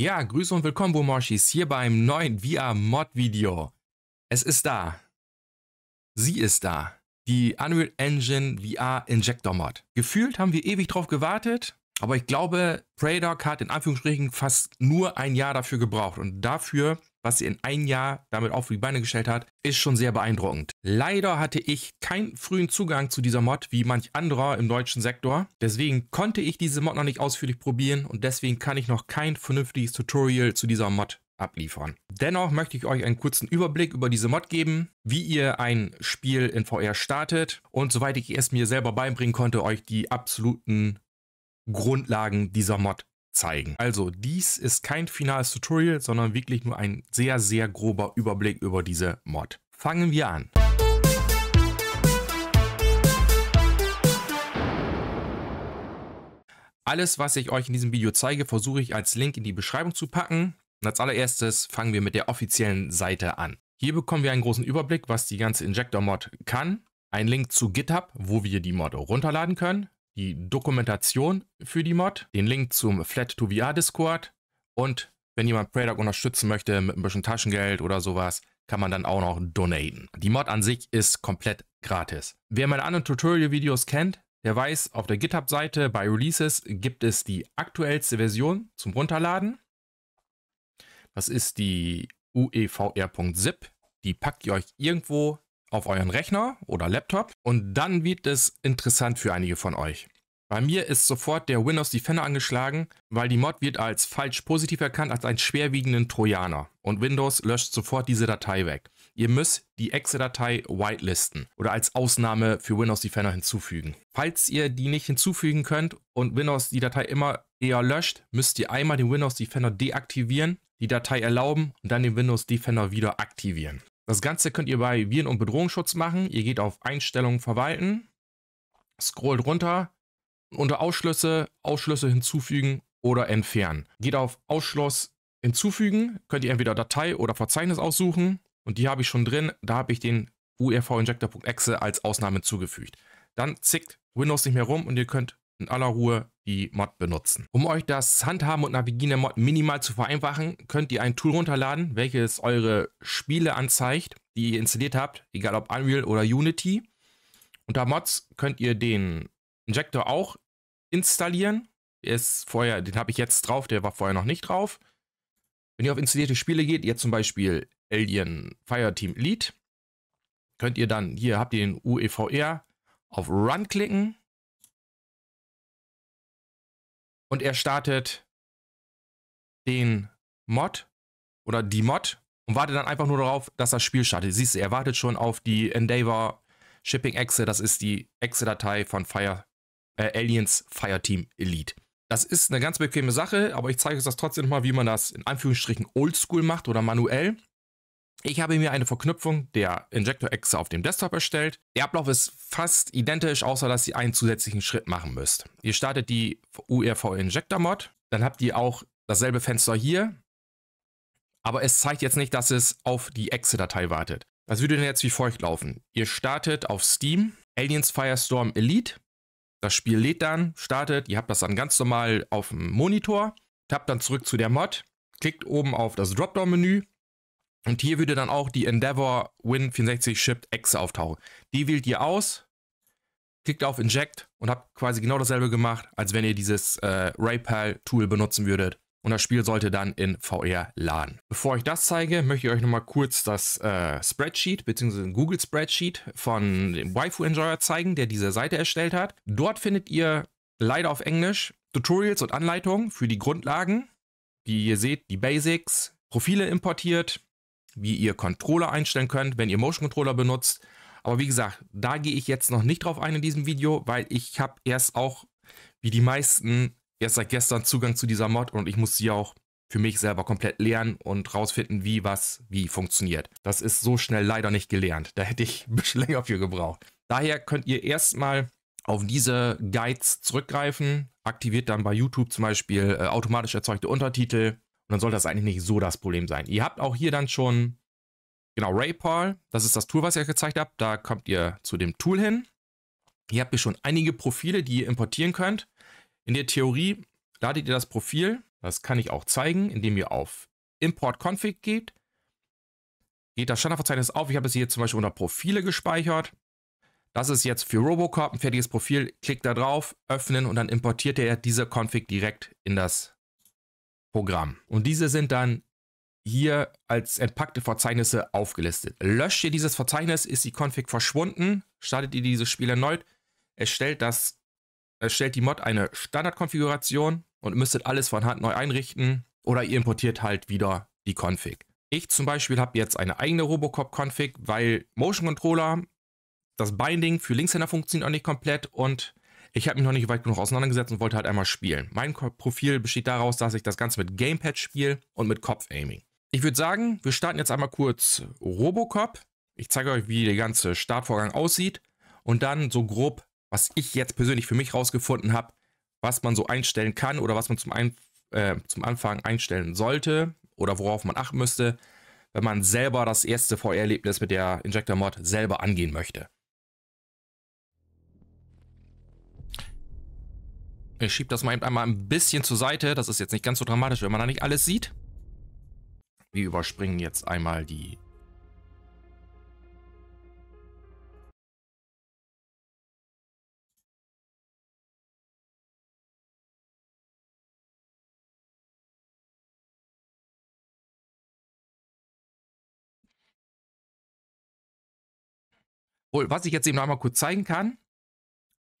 Ja, Grüße und willkommen, Bomoshis, hier beim neuen VR-Mod-Video. Es ist da. Sie ist da. Die Unreal Engine VR Injector Mod. Gefühlt haben wir ewig drauf gewartet, aber ich glaube, Pradog hat in Anführungsstrichen fast nur ein Jahr dafür gebraucht. Und dafür was sie in einem Jahr damit auf die Beine gestellt hat, ist schon sehr beeindruckend. Leider hatte ich keinen frühen Zugang zu dieser Mod wie manch anderer im deutschen Sektor. Deswegen konnte ich diese Mod noch nicht ausführlich probieren und deswegen kann ich noch kein vernünftiges Tutorial zu dieser Mod abliefern. Dennoch möchte ich euch einen kurzen Überblick über diese Mod geben, wie ihr ein Spiel in VR startet und soweit ich es mir selber beibringen konnte, euch die absoluten Grundlagen dieser Mod zeigen. Also dies ist kein finales Tutorial, sondern wirklich nur ein sehr, sehr grober Überblick über diese Mod. Fangen wir an. Alles, was ich euch in diesem Video zeige, versuche ich als Link in die Beschreibung zu packen. Und als allererstes fangen wir mit der offiziellen Seite an. Hier bekommen wir einen großen Überblick, was die ganze Injector-Mod kann. Ein Link zu GitHub, wo wir die Mod runterladen können die Dokumentation für die Mod, den Link zum Flat2VR Discord und wenn jemand Predac unterstützen möchte mit ein bisschen Taschengeld oder sowas, kann man dann auch noch donaten. Die Mod an sich ist komplett gratis. Wer meine anderen Tutorial-Videos kennt, der weiß, auf der GitHub-Seite bei Releases gibt es die aktuellste Version zum Runterladen. Das ist die uevr.zip. Die packt ihr euch irgendwo auf euren Rechner oder Laptop und dann wird es interessant für einige von euch. Bei mir ist sofort der Windows Defender angeschlagen, weil die Mod wird als falsch positiv erkannt als einen schwerwiegenden Trojaner und Windows löscht sofort diese Datei weg. Ihr müsst die Exe-Datei whitelisten oder als Ausnahme für Windows Defender hinzufügen. Falls ihr die nicht hinzufügen könnt und Windows die Datei immer eher löscht, müsst ihr einmal den Windows Defender deaktivieren, die Datei erlauben und dann den Windows Defender wieder aktivieren. Das Ganze könnt ihr bei Viren- und Bedrohungsschutz machen. Ihr geht auf Einstellungen verwalten, scrollt runter, unter Ausschlüsse, Ausschlüsse hinzufügen oder entfernen. Geht auf Ausschluss hinzufügen, könnt ihr entweder Datei oder Verzeichnis aussuchen. Und die habe ich schon drin, da habe ich den urv-injector.exe als Ausnahme hinzugefügt. Dann zickt Windows nicht mehr rum und ihr könnt in aller Ruhe die Mod benutzen. Um euch das Handhaben und Navigieren der Mod minimal zu vereinfachen, könnt ihr ein Tool runterladen, welches eure Spiele anzeigt, die ihr installiert habt, egal ob Unreal oder Unity. Unter Mods könnt ihr den Injector auch installieren. Der ist vorher, den habe ich jetzt drauf, der war vorher noch nicht drauf. Wenn ihr auf installierte Spiele geht, ihr zum Beispiel Alien Fireteam Elite, könnt ihr dann, hier habt ihr den UEVR, e auf Run klicken und er startet den Mod oder die Mod und wartet dann einfach nur darauf, dass das Spiel startet. Siehst du, er wartet schon auf die Endeavor Shipping Exe, das ist die Exe-Datei von Fire, äh, Aliens Fireteam Elite. Das ist eine ganz bequeme Sache, aber ich zeige euch das trotzdem nochmal, wie man das in Anführungsstrichen oldschool macht oder manuell. Ich habe mir eine Verknüpfung der Injector-Exe auf dem Desktop erstellt. Der Ablauf ist fast identisch, außer dass ihr einen zusätzlichen Schritt machen müsst. Ihr startet die URV-Injector-Mod, dann habt ihr auch dasselbe Fenster hier, aber es zeigt jetzt nicht, dass es auf die Exe-Datei wartet. Das würde dann jetzt wie folgt laufen. Ihr startet auf Steam Aliens Firestorm Elite. Das Spiel lädt dann, startet, ihr habt das dann ganz normal auf dem Monitor, tappt dann zurück zu der Mod, klickt oben auf das Dropdown-Menü, und hier würde dann auch die Endeavor Win64 Shipped X auftauchen. Die wählt ihr aus, klickt auf Inject und habt quasi genau dasselbe gemacht, als wenn ihr dieses äh, Raypal-Tool benutzen würdet. Und das Spiel sollte dann in VR laden. Bevor ich das zeige, möchte ich euch nochmal kurz das äh, Spreadsheet bzw. Google Spreadsheet von dem Waifu Enjoyer zeigen, der diese Seite erstellt hat. Dort findet ihr leider auf Englisch Tutorials und Anleitungen für die Grundlagen, wie ihr seht, die Basics, Profile importiert, wie ihr Controller einstellen könnt, wenn ihr Motion Controller benutzt. Aber wie gesagt, da gehe ich jetzt noch nicht drauf ein in diesem Video, weil ich habe erst auch, wie die meisten, erst seit gestern Zugang zu dieser Mod und ich muss sie auch für mich selber komplett lernen und rausfinden, wie was wie funktioniert. Das ist so schnell leider nicht gelernt. Da hätte ich ein bisschen länger für gebraucht. Daher könnt ihr erstmal auf diese Guides zurückgreifen, aktiviert dann bei YouTube zum Beispiel äh, automatisch erzeugte Untertitel, dann sollte das eigentlich nicht so das Problem sein. Ihr habt auch hier dann schon, genau, Ray Paul, das ist das Tool, was ich euch gezeigt habe. Da kommt ihr zu dem Tool hin. Ihr habt hier schon einige Profile, die ihr importieren könnt. In der Theorie ladet ihr das Profil, das kann ich auch zeigen, indem ihr auf Import Config geht. Geht das Standardverzeichnis auf. Ich habe es hier zum Beispiel unter Profile gespeichert. Das ist jetzt für Robocop ein fertiges Profil. Klickt da drauf, öffnen und dann importiert er diese Config direkt in das Programm. Und diese sind dann hier als entpackte Verzeichnisse aufgelistet. Löscht ihr dieses Verzeichnis, ist die Config verschwunden, startet ihr dieses Spiel erneut, erstellt, das, erstellt die Mod eine Standardkonfiguration und müsstet alles von Hand neu einrichten oder ihr importiert halt wieder die Config. Ich zum Beispiel habe jetzt eine eigene Robocop-Config, weil Motion Controller, das Binding für Linkshänder funktioniert auch nicht komplett und ich habe mich noch nicht weit genug auseinandergesetzt und wollte halt einmal spielen. Mein Profil besteht daraus, dass ich das Ganze mit Gamepad spiele und mit Kopf-Aiming. Ich würde sagen, wir starten jetzt einmal kurz Robocop. Ich zeige euch, wie der ganze Startvorgang aussieht und dann so grob, was ich jetzt persönlich für mich rausgefunden habe, was man so einstellen kann oder was man zum, Ein äh, zum Anfang einstellen sollte oder worauf man achten müsste, wenn man selber das erste VR-Erlebnis mit der Injector-Mod selber angehen möchte. Ich schiebe das mal eben einmal ein bisschen zur Seite. Das ist jetzt nicht ganz so dramatisch, wenn man da nicht alles sieht. Wir überspringen jetzt einmal die... Wohl, was ich jetzt eben noch einmal kurz zeigen kann,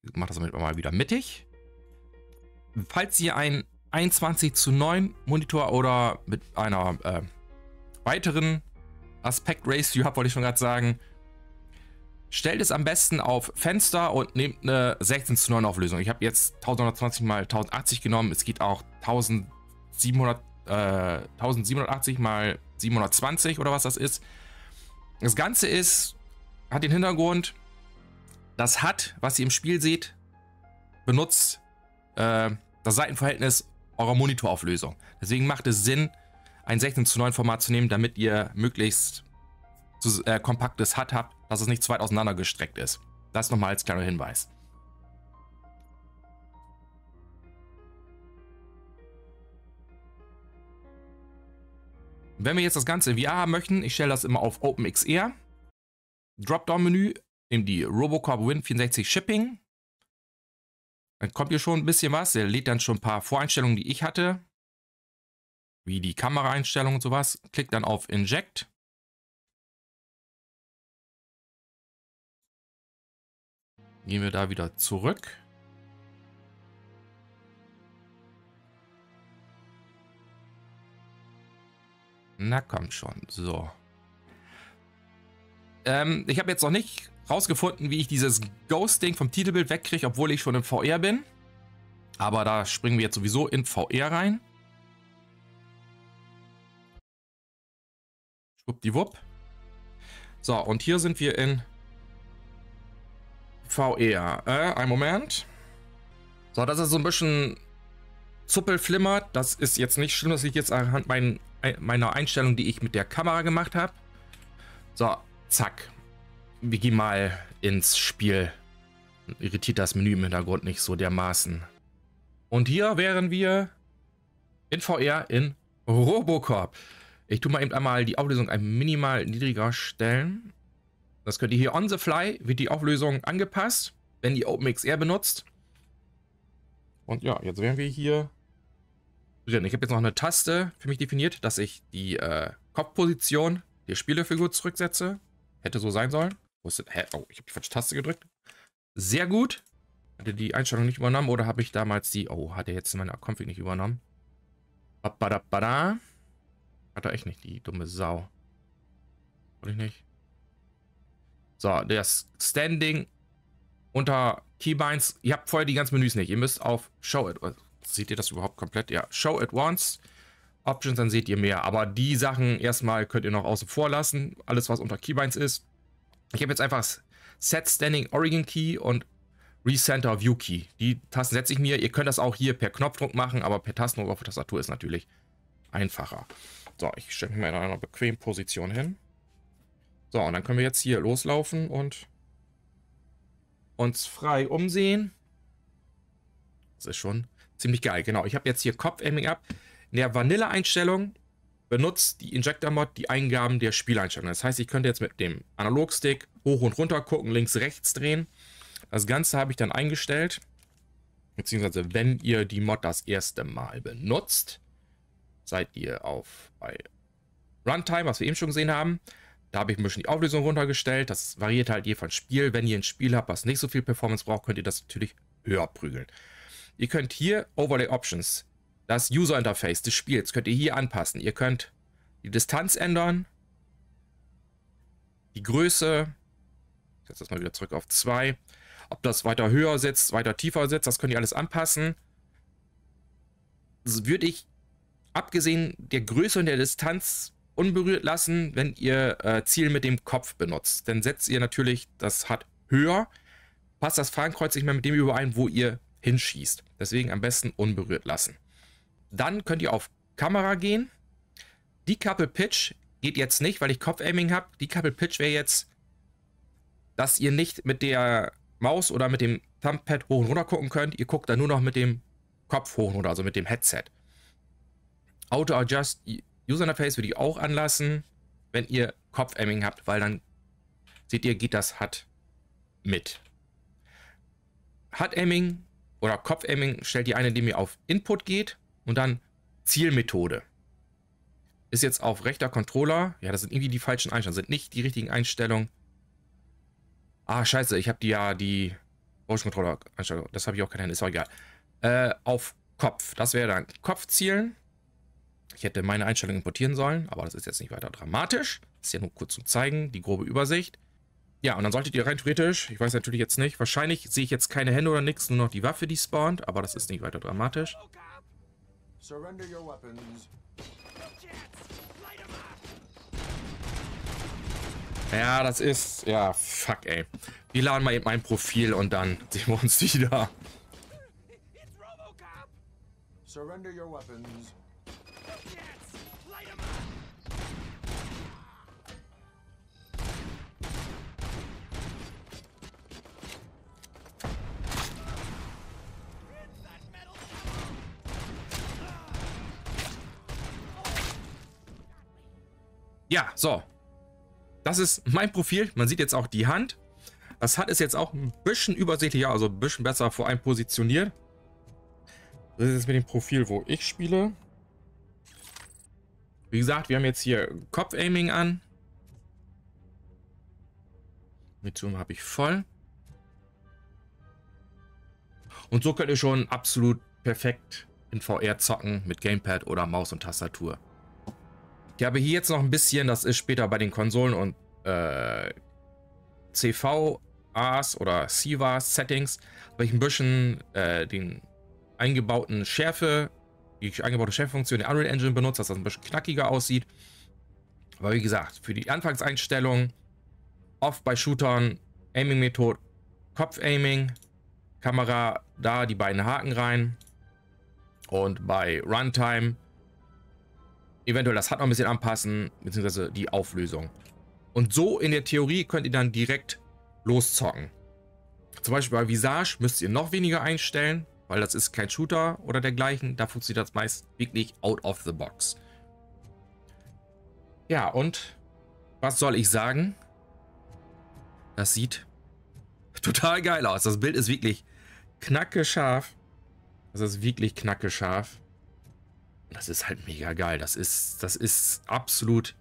ich mache das mal wieder mittig falls ihr einen 21 zu 9 Monitor oder mit einer äh, weiteren Aspect Ratio habt, wollte ich schon gerade sagen, stellt es am besten auf Fenster und nehmt eine 16 zu 9 Auflösung. Ich habe jetzt 1120 mal 1080 genommen. Es geht auch 1700, äh, 1780 mal 720 oder was das ist. Das Ganze ist, hat den Hintergrund, das hat, was ihr im Spiel seht, benutzt äh, das Seitenverhältnis eurer Monitorauflösung. Deswegen macht es Sinn, ein 16 zu 9 Format zu nehmen, damit ihr möglichst zu, äh, kompaktes HUD habt, dass es nicht zu weit auseinandergestreckt ist. Das nochmal als kleiner Hinweis. Wenn wir jetzt das Ganze in VR haben möchten, ich stelle das immer auf OpenXR, Dropdown-Menü, nehme die Robocop Win64 Shipping, dann kommt hier schon ein bisschen was. Der lädt dann schon ein paar Voreinstellungen, die ich hatte. Wie die Kameraeinstellungen und sowas. Klickt dann auf Inject. Gehen wir da wieder zurück. Na komm schon, so. Ähm, ich habe jetzt noch nicht rausgefunden, wie ich dieses Ghosting vom Titelbild wegkriege, obwohl ich schon im VR bin. Aber da springen wir jetzt sowieso in VR rein. Schwuppdiwupp. So, und hier sind wir in VR. Äh, ein Moment. So, das ist so ein bisschen zuppelflimmert. das ist jetzt nicht schlimm. Das liegt jetzt anhand mein, äh, meiner Einstellung, die ich mit der Kamera gemacht habe. So, zack wir gehen mal ins Spiel. Irritiert das Menü im Hintergrund nicht so dermaßen. Und hier wären wir in VR in Robocop. Ich tue mal eben einmal die Auflösung ein minimal niedriger stellen. Das könnt ihr hier on the fly, wird die Auflösung angepasst, wenn ihr OpenXR benutzt. Und ja, jetzt wären wir hier ich habe jetzt noch eine Taste für mich definiert, dass ich die äh, Kopfposition der Spielerfigur zurücksetze. Hätte so sein sollen. Wo ist denn? Hä? Oh, ich habe die falsche Taste gedrückt. Sehr gut. Hatte die Einstellung nicht übernommen oder habe ich damals die... Oh, hat er jetzt meine Config nicht übernommen? Ba-ba-da-ba-da. Hat er echt nicht, die dumme Sau. Wollte ich nicht. So, das Standing unter Keybinds. Ihr habt vorher die ganzen Menüs nicht. Ihr müsst auf Show It... Äh, seht ihr das überhaupt komplett? Ja, Show It once. Options, dann seht ihr mehr. Aber die Sachen erstmal könnt ihr noch außen vor lassen. Alles, was unter Keybinds ist. Ich habe jetzt einfach Set Standing Origin Key und Recenter View Key. Die Tasten setze ich mir. Ihr könnt das auch hier per Knopfdruck machen, aber per Tastendruck auf der Tastatur ist natürlich einfacher. So, ich stelle mich mal in einer bequemen Position hin. So, und dann können wir jetzt hier loslaufen und uns frei umsehen. Das ist schon ziemlich geil. Genau, ich habe jetzt hier Kopf-Aiming Up. In der vanille einstellung benutzt die Injector-Mod die Eingaben der Spieleinstellungen. Das heißt, ich könnte jetzt mit dem Analogstick hoch und runter gucken, links, rechts drehen. Das Ganze habe ich dann eingestellt. Beziehungsweise, wenn ihr die Mod das erste Mal benutzt, seid ihr auf bei Runtime, was wir eben schon gesehen haben. Da habe ich ein bisschen die Auflösung runtergestellt. Das variiert halt je von Spiel. Wenn ihr ein Spiel habt, was nicht so viel Performance braucht, könnt ihr das natürlich höher prügeln. Ihr könnt hier Overlay Options das User Interface des Spiels könnt ihr hier anpassen. Ihr könnt die Distanz ändern, die Größe, ich setze das mal wieder zurück auf 2, ob das weiter höher sitzt, weiter tiefer sitzt, das könnt ihr alles anpassen. Das würde ich, abgesehen der Größe und der Distanz, unberührt lassen, wenn ihr äh, Ziel mit dem Kopf benutzt. Dann setzt ihr natürlich das hat höher, passt das Fahnenkreuz nicht mehr mit dem überein, wo ihr hinschießt. Deswegen am besten unberührt lassen. Dann könnt ihr auf Kamera gehen. Die Couple Pitch geht jetzt nicht, weil ich Kopf-Aiming habe. Die Couple Pitch wäre jetzt, dass ihr nicht mit der Maus oder mit dem Thumbpad hoch und runter gucken könnt. Ihr guckt dann nur noch mit dem Kopf hoch und runter, also mit dem Headset. Auto-Adjust User Interface würde ich auch anlassen, wenn ihr Kopf-Aiming habt, weil dann seht ihr, geht das hat mit. hat Aiming oder Kopf-Aiming stellt ihr ein, indem ihr auf Input geht und dann Zielmethode. Ist jetzt auf rechter Controller. Ja, das sind irgendwie die falschen Einstellungen. Sind nicht die richtigen Einstellungen. Ah, scheiße. Ich habe die ja die Motion Controller Einstellung. Das habe ich auch keine Ist auch egal. Äh, auf Kopf. Das wäre dann Kopfzielen. Ich hätte meine Einstellung importieren sollen, aber das ist jetzt nicht weiter dramatisch. ist ja nur kurz zum Zeigen, die grobe Übersicht. Ja, und dann solltet ihr rein theoretisch, ich weiß natürlich jetzt nicht, wahrscheinlich sehe ich jetzt keine Hände oder nichts, nur noch die Waffe, die spawnt, aber das ist nicht weiter dramatisch. Okay. Oh Surrender your weapons. Ja, das ist... Ja, fuck, ey. Wir laden mal eben mein Profil und dann sehen wir uns wieder. Surrender your weapons. Ja, so. Das ist mein Profil. Man sieht jetzt auch die Hand. Das hat es jetzt auch ein bisschen übersichtlicher, also ein bisschen besser vor allem positioniert. Das ist jetzt mit dem Profil, wo ich spiele. Wie gesagt, wir haben jetzt hier Kopf-Aiming an. Mit Zoom habe ich voll. Und so könnt ihr schon absolut perfekt in VR zocken mit Gamepad oder Maus und Tastatur. Ich habe hier jetzt noch ein bisschen, das ist später bei den Konsolen und äh, CVAs oder CVAs Settings, habe ich ein bisschen äh, den eingebauten Schärfe, die eingebaute Schärfefunktion der Unreal Engine benutzt, dass das ein bisschen knackiger aussieht. Aber wie gesagt, für die Anfangseinstellungen, oft bei Shootern, Aiming-Methode, Kopf-Aiming, Kamera da, die beiden Haken rein. Und bei Runtime eventuell das hat noch ein bisschen anpassen, beziehungsweise die Auflösung. Und so in der Theorie könnt ihr dann direkt loszocken. Zum Beispiel bei Visage müsst ihr noch weniger einstellen, weil das ist kein Shooter oder dergleichen. Da funktioniert das meist wirklich out of the box. Ja, und was soll ich sagen? Das sieht total geil aus. Das Bild ist wirklich knacke scharf. Das ist wirklich knacke scharf. Das ist halt mega geil. Das ist, das ist absolut.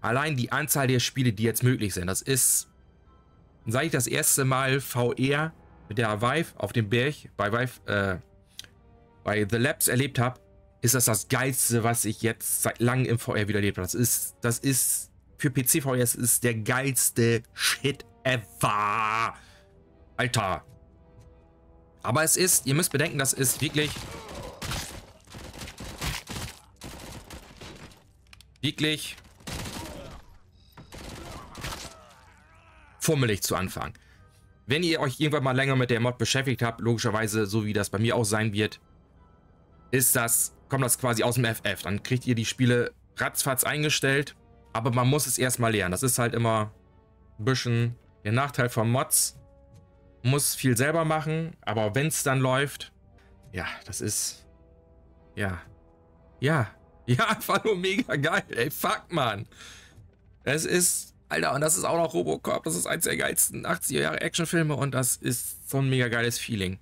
Allein die Anzahl der Spiele, die jetzt möglich sind, das ist, seit ich das erste Mal VR mit der Vive auf dem Berg bei Vive, äh, bei The Labs erlebt habe, ist das das Geilste, was ich jetzt seit langem im VR wieder erlebt habe. Das ist, das ist, für PC VR das ist der geilste Shit ever. Alter. Aber es ist, ihr müsst bedenken, das ist wirklich Wirklich fummelig zu Anfang. Wenn ihr euch irgendwann mal länger mit der Mod beschäftigt habt, logischerweise, so wie das bei mir auch sein wird, ist das, kommt das quasi aus dem FF. Dann kriegt ihr die Spiele ratzfatz eingestellt, aber man muss es erstmal lernen. Das ist halt immer ein bisschen der Nachteil von Mods. Muss viel selber machen, aber wenn es dann läuft, ja, das ist, ja, ja, ja, einfach nur mega geil. Ey, fuck, man. Es ist, Alter, und das ist auch noch Robocop. Das ist eins der geilsten 80er Jahre Actionfilme und das ist so ein mega geiles Feeling.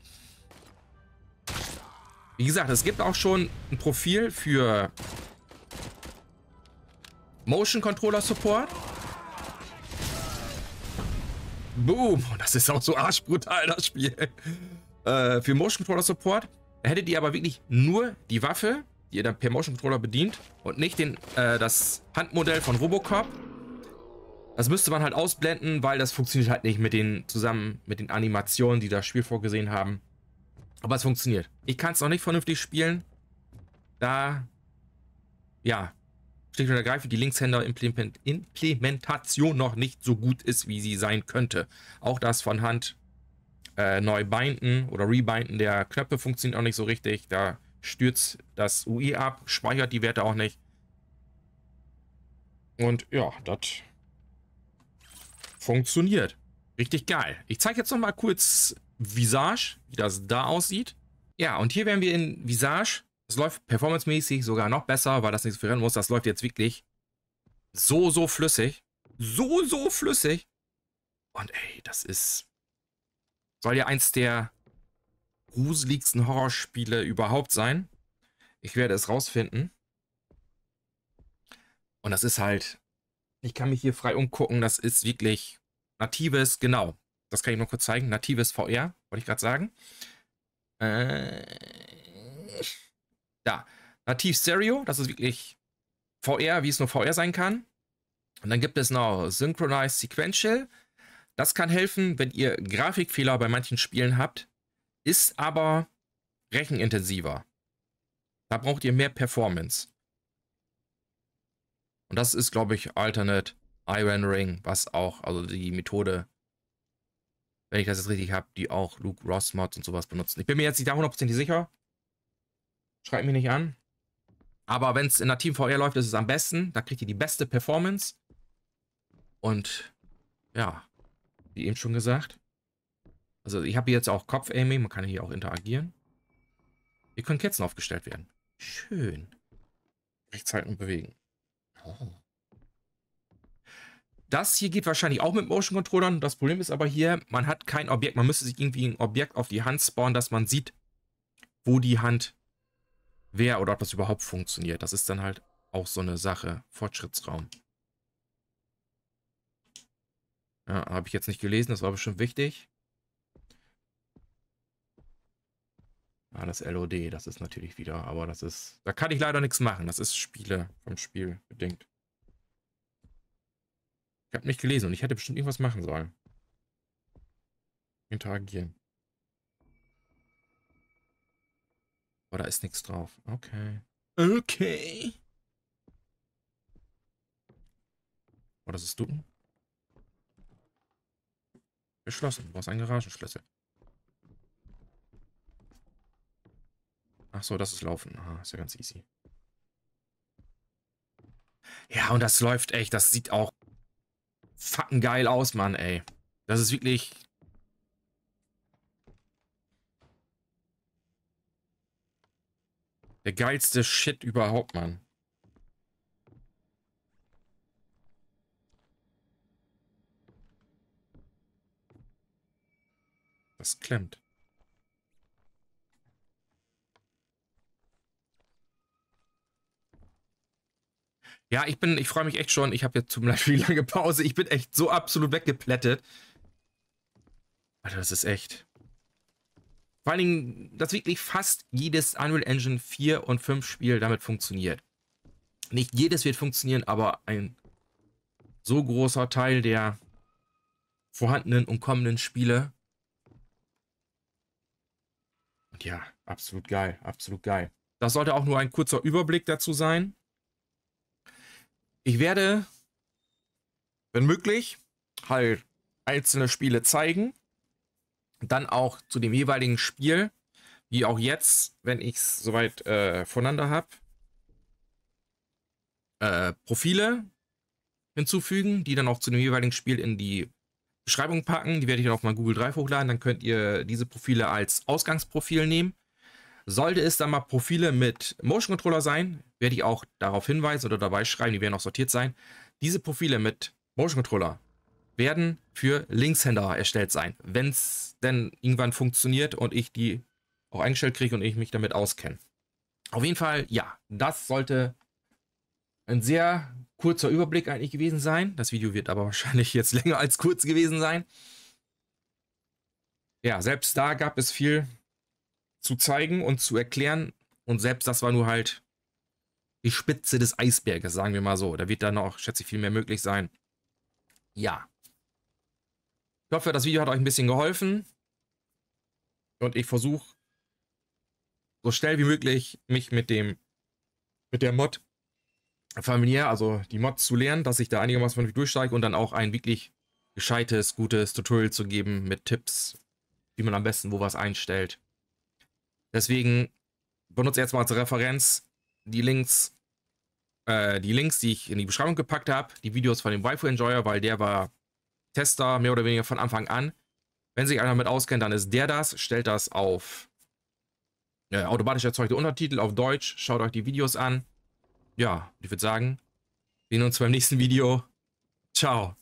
Wie gesagt, es gibt auch schon ein Profil für Motion Controller Support. Boom. Das ist auch so arschbrutal, das Spiel. Äh, für Motion Controller Support hättet ihr aber wirklich nur die Waffe die ihr dann per Motion Controller bedient und nicht den, äh, das Handmodell von Robocop. Das müsste man halt ausblenden, weil das funktioniert halt nicht mit den zusammen mit den Animationen, die das Spiel vorgesehen haben. Aber es funktioniert. Ich kann es noch nicht vernünftig spielen. Da, ja, schlicht und ergreifend die Linkshänder-Implementation noch nicht so gut ist, wie sie sein könnte. Auch das von Hand äh, neu binden oder rebinden der Knöpfe funktioniert auch nicht so richtig. Da stürzt das UI ab, speichert die Werte auch nicht. Und ja, das funktioniert. Richtig geil. Ich zeige jetzt noch mal kurz Visage, wie das da aussieht. Ja, und hier werden wir in Visage. Das läuft performancemäßig sogar noch besser, weil das nichts so für muss. Das läuft jetzt wirklich so, so flüssig. So, so flüssig. Und ey, das ist... Soll ja eins der gruseligsten Horrorspiele überhaupt sein. Ich werde es rausfinden. Und das ist halt, ich kann mich hier frei umgucken, das ist wirklich natives, genau. Das kann ich nur kurz zeigen, natives VR, wollte ich gerade sagen. Äh, da, nativ Stereo, das ist wirklich VR, wie es nur VR sein kann. Und dann gibt es noch Synchronized Sequential. Das kann helfen, wenn ihr Grafikfehler bei manchen Spielen habt, ist aber rechenintensiver. Da braucht ihr mehr Performance. Und das ist, glaube ich, Alternate Iron Ring, was auch, also die Methode, wenn ich das jetzt richtig habe, die auch Luke Ross Mods und sowas benutzen. Ich bin mir jetzt nicht da hundertprozentig sicher. Schreibt mich nicht an. Aber wenn es in der Team VR läuft, ist es am besten. Da kriegt ihr die beste Performance. Und ja, wie eben schon gesagt, also ich habe jetzt auch Kopf-Aiming, man kann hier auch interagieren. Hier können Kerzen aufgestellt werden. Schön. Rechts Rechtshalten bewegen. Oh. Das hier geht wahrscheinlich auch mit Motion Controllern. Das Problem ist aber hier, man hat kein Objekt. Man müsste sich irgendwie ein Objekt auf die Hand spawnen, dass man sieht, wo die Hand wäre oder ob das überhaupt funktioniert. Das ist dann halt auch so eine Sache. Fortschrittsraum. Ja, habe ich jetzt nicht gelesen, das war bestimmt wichtig. Ah, das LOD, das ist natürlich wieder, aber das ist. Da kann ich leider nichts machen. Das ist Spiele vom Spiel bedingt. Ich habe nicht gelesen und ich hätte bestimmt irgendwas machen sollen. Interagieren. Aber da ist nichts drauf. Okay. Okay. Oh, das ist du. Geschlossen. Du brauchst einen Garagenschlüssel. Ach so, das ist Laufen. Aha, ist ja ganz easy. Ja, und das läuft echt. Das sieht auch fucking geil aus, Mann, ey. Das ist wirklich... Der geilste Shit überhaupt, Mann. Das klemmt. Ja, ich bin, ich freue mich echt schon. Ich habe jetzt zum Beispiel lange Pause. Ich bin echt so absolut weggeplättet. Alter, das ist echt. Vor allen Dingen, dass wirklich fast jedes Unreal Engine 4 und 5 Spiel damit funktioniert. Nicht jedes wird funktionieren, aber ein so großer Teil der vorhandenen und kommenden Spiele. Und ja, absolut geil, absolut geil. Das sollte auch nur ein kurzer Überblick dazu sein. Ich werde, wenn möglich, halt einzelne Spiele zeigen. Dann auch zu dem jeweiligen Spiel, wie auch jetzt, wenn ich es soweit äh, voneinander habe, äh, Profile hinzufügen, die dann auch zu dem jeweiligen Spiel in die Beschreibung packen. Die werde ich dann auf mein Google Drive hochladen. Dann könnt ihr diese Profile als Ausgangsprofil nehmen sollte es dann mal Profile mit Motion Controller sein, werde ich auch darauf hinweisen oder dabei schreiben, die werden auch sortiert sein. Diese Profile mit Motion Controller werden für Linkshänder erstellt sein, wenn es denn irgendwann funktioniert und ich die auch eingestellt kriege und ich mich damit auskenne. Auf jeden Fall, ja, das sollte ein sehr kurzer Überblick eigentlich gewesen sein. Das Video wird aber wahrscheinlich jetzt länger als kurz gewesen sein. Ja, selbst da gab es viel zu zeigen und zu erklären. Und selbst das war nur halt die Spitze des Eisberges, sagen wir mal so. Da wird dann auch, schätze ich, viel mehr möglich sein. Ja. Ich hoffe, das Video hat euch ein bisschen geholfen. Und ich versuche, so schnell wie möglich, mich mit dem, mit der Mod familiär, also die Mod zu lernen, dass ich da einigermaßen vernünftig durchsteige und dann auch ein wirklich gescheites, gutes Tutorial zu geben mit Tipps, wie man am besten wo was einstellt. Deswegen benutze jetzt mal als Referenz die Links, äh, die Links, die ich in die Beschreibung gepackt habe, die Videos von dem Waifu Enjoyer, weil der war Tester mehr oder weniger von Anfang an. Wenn sich einer mit auskennt, dann ist der das, stellt das auf äh, automatisch erzeugte Untertitel auf Deutsch, schaut euch die Videos an. Ja, ich würde sagen, wir sehen uns beim nächsten Video. Ciao.